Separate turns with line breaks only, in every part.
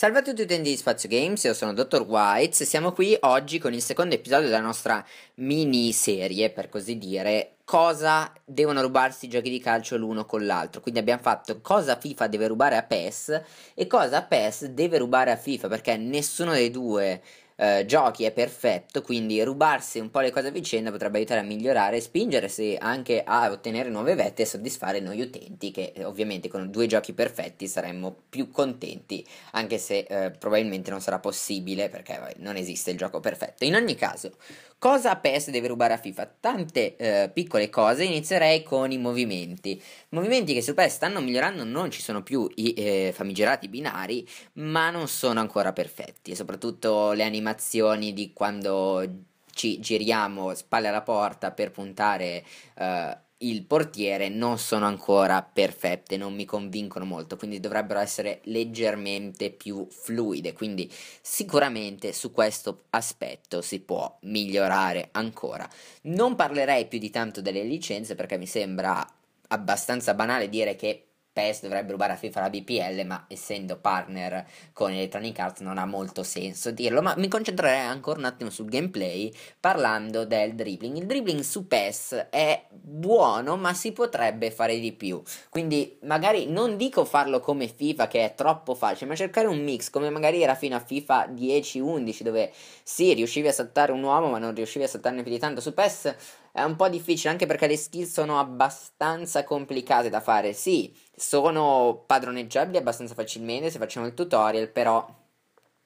Salve a tutti utenti di Spazio Games, io sono Dr. Whites e siamo qui oggi con il secondo episodio della nostra miniserie, per così dire, cosa devono rubarsi i giochi di calcio l'uno con l'altro. Quindi abbiamo fatto cosa FIFA deve rubare a PES e cosa PES deve rubare a FIFA, perché nessuno dei due eh, giochi è perfetto, quindi rubarsi un po' le cose a vicenda potrebbe aiutare a migliorare e spingersi anche a ottenere nuove vette e soddisfare noi utenti che eh, ovviamente con due giochi perfetti saremmo più contenti, anche se eh, probabilmente non sarà possibile perché vai, non esiste il gioco perfetto. In ogni caso, Cosa PES deve rubare a FIFA? Tante eh, piccole cose, inizierei con i movimenti. Movimenti che su PES stanno migliorando, non ci sono più i eh, famigerati binari, ma non sono ancora perfetti. soprattutto le animazioni di quando ci giriamo spalle alla porta per puntare... Eh, il portiere non sono ancora perfette, non mi convincono molto, quindi dovrebbero essere leggermente più fluide, quindi sicuramente su questo aspetto si può migliorare ancora. Non parlerei più di tanto delle licenze perché mi sembra abbastanza banale dire che PES dovrebbe rubare a FIFA la BPL, ma essendo partner con Electronic Arts non ha molto senso dirlo, ma mi concentrerei ancora un attimo sul gameplay parlando del dribbling. Il dribbling su PES è buono, ma si potrebbe fare di più. Quindi magari non dico farlo come FIFA che è troppo facile, ma cercare un mix come magari era fino a FIFA 10-11 dove sì, riuscivi a saltare un uomo, ma non riuscivi a saltarne più di tanto su PES è un po' difficile anche perché le skill sono abbastanza complicate da fare. Sì, sono padroneggiabili abbastanza facilmente se facciamo il tutorial, però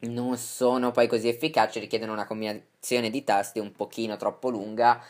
non sono poi così efficaci, richiedono una combinazione di tasti un pochino troppo lunga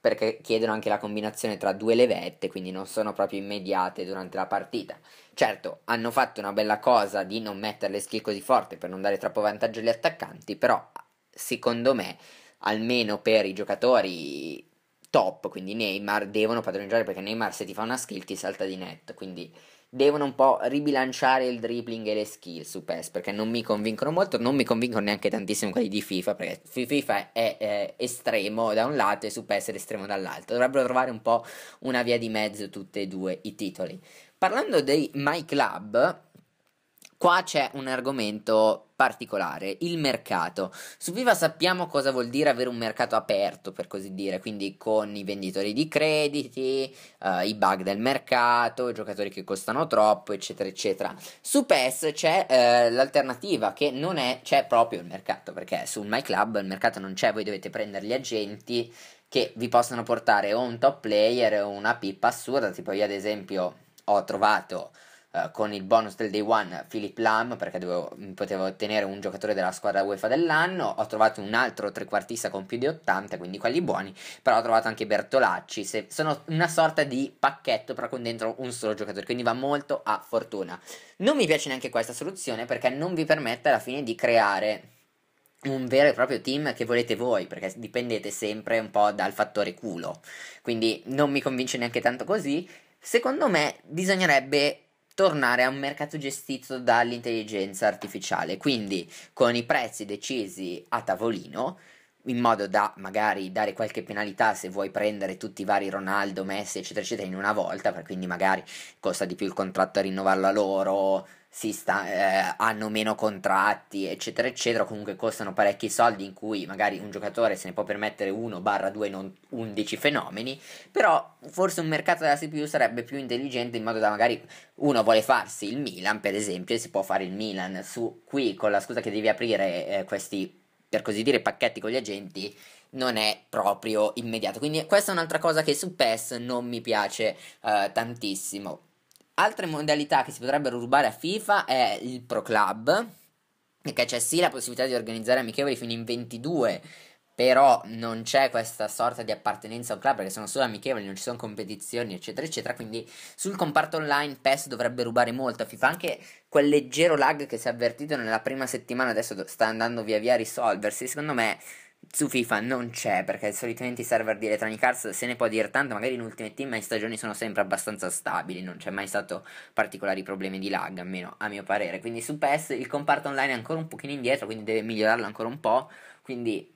perché chiedono anche la combinazione tra due levette, quindi non sono proprio immediate durante la partita. Certo, hanno fatto una bella cosa di non mettere le skill così forti per non dare troppo vantaggio agli attaccanti, però secondo me, almeno per i giocatori top, quindi Neymar, devono padroneggiare perché Neymar se ti fa una skill ti salta di net, quindi devono un po' ribilanciare il dribbling e le skill su PES perché non mi convincono molto, non mi convincono neanche tantissimo quelli di FIFA perché FIFA è, è estremo da un lato e su PES è estremo dall'altro, dovrebbero trovare un po' una via di mezzo tutti e due i titoli. Parlando dei My Club, qua c'è un argomento particolare il mercato. Su Viva sappiamo cosa vuol dire avere un mercato aperto, per così dire, quindi con i venditori di crediti, eh, i bug del mercato, i giocatori che costano troppo, eccetera, eccetera. Su PES c'è eh, l'alternativa che non è, c'è proprio il mercato, perché su MyClub il mercato non c'è, voi dovete prendere gli agenti che vi possono portare o un top player o una pippa assurda, tipo io ad esempio ho trovato eh, con il bonus del day one Philip Lam perché dovevo, mm, potevo ottenere un giocatore della squadra UEFA dell'anno. Ho trovato un altro trequartista con più di 80, quindi quelli buoni. Però ho trovato anche Bertolacci. Se, sono una sorta di pacchetto, però con dentro un solo giocatore. Quindi va molto a fortuna. Non mi piace neanche questa soluzione perché non vi permette alla fine di creare un vero e proprio team che volete voi, perché dipendete sempre un po' dal fattore culo. Quindi non mi convince neanche tanto così. Secondo me bisognerebbe tornare a un mercato gestito dall'intelligenza artificiale, quindi con i prezzi decisi a tavolino in modo da magari dare qualche penalità se vuoi prendere tutti i vari Ronaldo, Messi, eccetera, eccetera, in una volta, quindi magari costa di più il contratto a rinnovarlo a loro, sta, eh, hanno meno contratti, eccetera, eccetera, comunque costano parecchi soldi in cui magari un giocatore se ne può permettere uno barra due, non 11 fenomeni, però forse un mercato della CPU sarebbe più intelligente in modo da magari uno vuole farsi il Milan, per esempio, e si può fare il Milan su qui con la scusa che devi aprire eh, questi per così dire, pacchetti con gli agenti, non è proprio immediato. Quindi questa è un'altra cosa che su PES non mi piace eh, tantissimo. Altre modalità che si potrebbero rubare a FIFA è il Pro Club, che c'è sì la possibilità di organizzare amichevoli fino in 22 però non c'è questa sorta di appartenenza a un club perché sono solo amichevoli, non ci sono competizioni, eccetera, eccetera. Quindi sul comparto online PES dovrebbe rubare molto a FIFA, anche quel leggero lag che si è avvertito nella prima settimana, adesso sta andando via via a risolversi. Secondo me su FIFA non c'è perché solitamente i server di Electronic Arts se ne può dire tanto, magari in ultime Team, ma in stagioni sono sempre abbastanza stabili, non c'è mai stato particolari problemi di lag, almeno a mio parere. Quindi su PES il comparto online è ancora un pochino indietro, quindi deve migliorarlo ancora un po'. Quindi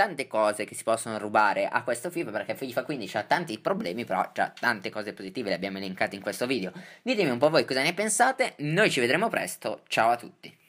tante cose che si possono rubare a questo FIFA perché FIFA 15 ha tanti problemi però ha tante cose positive le abbiamo elencate in questo video ditemi un po' voi cosa ne pensate noi ci vedremo presto ciao a tutti